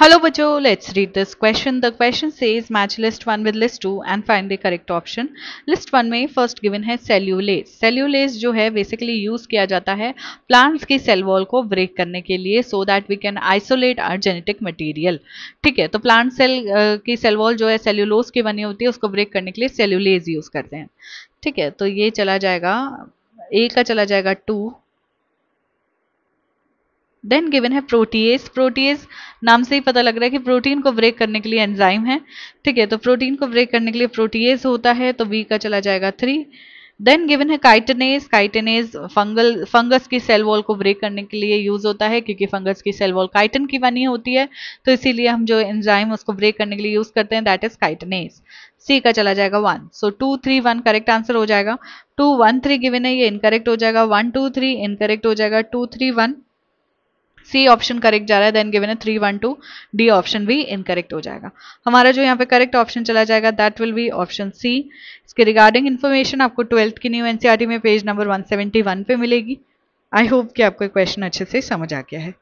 Hello Bajo, let's read this question. The question says match list 1 with list 2 and find the correct option. List 1 में first given है cellulase. Cellulase जो है basically use किया जाता है plants की cell wall को break करने के लिए so that we can isolate our genetic material. ठीक है तो plant cell uh, की cell wall जो है cellulose की बनी होती है उसको break करने के लिए cellulase use करते हैं ठीक है तो ये चला जाएगा ए का चला जाएगा टू देन गिवन है प्रोटीएस प्रोटीएस नाम से ही पता लग रहा है कि प्रोटीन को ब्रेक करने के लिए एंजाइम है ठीक है तो प्रोटीन को ब्रेक करने के लिए प्रोटीएस होता है तो बी का चला जाएगा थ्री देन गिवन है काइटनेस काइटनेस फंगल फंगस की सेल वॉल को ब्रेक करने के लिए यूज होता है क्योंकि फंगस की सेल वॉल काइटन की बनी होती है तो इसीलिए हम जो एंजाइम उसको ब्रेक करने के लिए यूज करते हैं दैट इज काइटनेस सी का चला जाएगा one so two three one correct answer हो जाएगा टू वन थ्री गिवन है ये इनकरेक्ट हो जाएगा वन टू थ्री इनकरेक्ट हो जाएगा two three one C option correct जा रहा है देन गिवन है three one two D option भी इनकरेक्ट हो जाएगा हमारा जो यहाँ पे करेक्ट ऑप्शन चला जाएगा that will be option C इसके रिगार्डिंग इन्फॉर्मेशन आपको ट्वेल्थ की न्यू एनसीआरटी e में पेज नंबर 171 पे मिलेगी आई होप कि आपको क्वेश्चन अच्छे से समझ आ गया है